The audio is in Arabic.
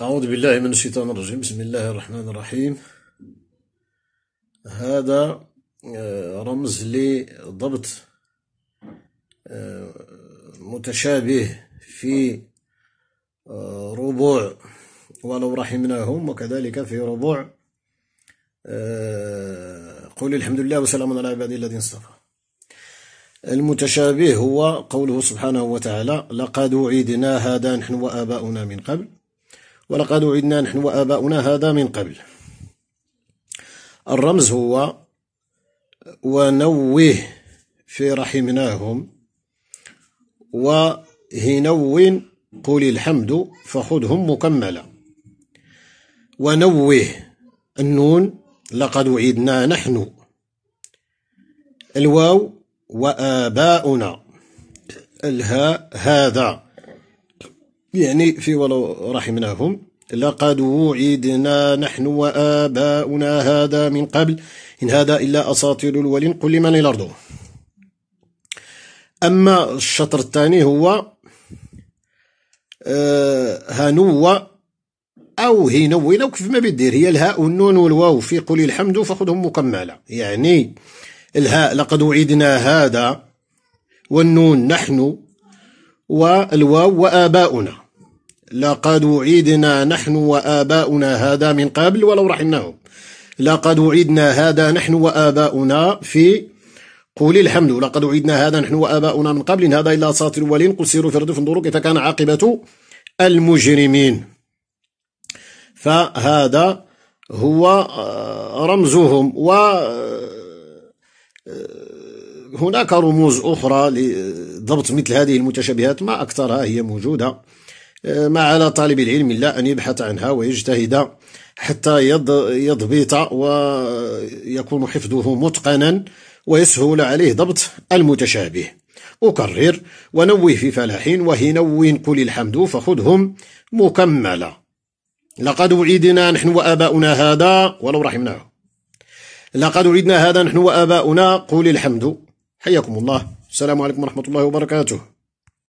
أعوذ بالله من الشيطان الرجيم بسم الله الرحمن الرحيم هذا آه، رمز لضبط آه، متشابه في آه، ربوع ولو رحمناهم وكذلك في ربوع قول الحمد لله وسلام على عبادي الذين اصطفى المتشابه هو قوله سبحانه وتعالى لقد وعدنا هذا نحن وآباؤنا من قبل ولقد وعدنا نحن وآباؤنا هذا من قبل الرمز هو ونوه في رحمناهم وهنو قل الحمد فخذهم مكملا ونوه النون لقد وعدنا نحن الواو وآباؤنا الهاء هذا يعني في ولو رحمناهم لقد وعدنا نحن وآباؤنا هذا من قبل إن هذا إلا أساطير الولين قل لمن الأرض أما الشطر الثاني هو هنو آه، أو هنو لو كيف ما بيدير هي الهاء والنون والواو في قل الحمد فخذهم مكملة يعني الهاء لقد وعدنا هذا والنون نحن والواو وآباؤنا لقد وعدنا نحن وآباؤنا هذا من قبل ولو رحمناهم لقد وعدنا هذا نحن وآباؤنا في قول الحمد لقد وعدنا هذا نحن وآباؤنا من قبل إن هذا إلا أساطير الأولين قل سيروا في الأرض فانظروا كيف كان عاقبة المجرمين فهذا هو آه، رمزهم و آه، آه، هناك رموز أخرى لضبط مثل هذه المتشابهات ما أكثرها هي موجودة آه، ما على طالب العلم إلا أن يبحث عنها ويجتهد حتى يضبط ويكون حفظه متقنا ويسهل عليه ضبط المتشابه أكرر ونوه في فلاح نو قل الحمد فخذهم مكملا لقد وعدنا نحن وآباؤنا هذا ولو رحمناه لقد وعدنا هذا نحن وآباؤنا قل الحمد حياكم الله السلام عليكم ورحمة الله وبركاته